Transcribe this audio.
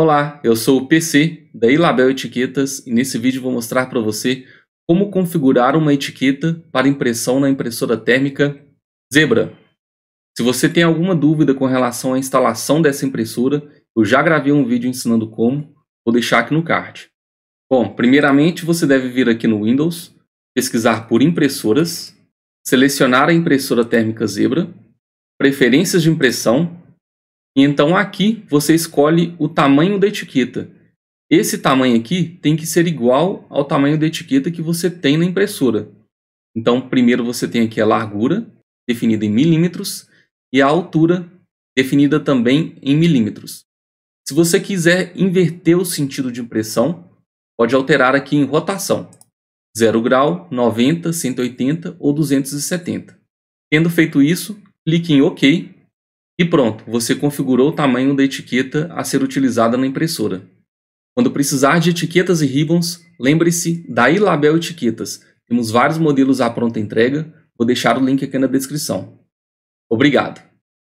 Olá, eu sou o PC da Ilabel Etiquetas e nesse vídeo vou mostrar para você como configurar uma etiqueta para impressão na impressora térmica Zebra. Se você tem alguma dúvida com relação à instalação dessa impressora, eu já gravei um vídeo ensinando como, vou deixar aqui no card. Bom, primeiramente você deve vir aqui no Windows, pesquisar por impressoras, selecionar a impressora térmica Zebra, preferências de impressão e então aqui você escolhe o tamanho da etiqueta. Esse tamanho aqui tem que ser igual ao tamanho da etiqueta que você tem na impressora. Então, primeiro você tem aqui a largura, definida em milímetros, e a altura, definida também em milímetros. Se você quiser inverter o sentido de impressão, pode alterar aqui em rotação. 0 grau, 90, 180 ou 270. Tendo feito isso, clique em OK e pronto, você configurou o tamanho da etiqueta a ser utilizada na impressora. Quando precisar de etiquetas e ribbons, lembre-se da iLabel Etiquetas. Temos vários modelos à pronta entrega, vou deixar o link aqui na descrição. Obrigado!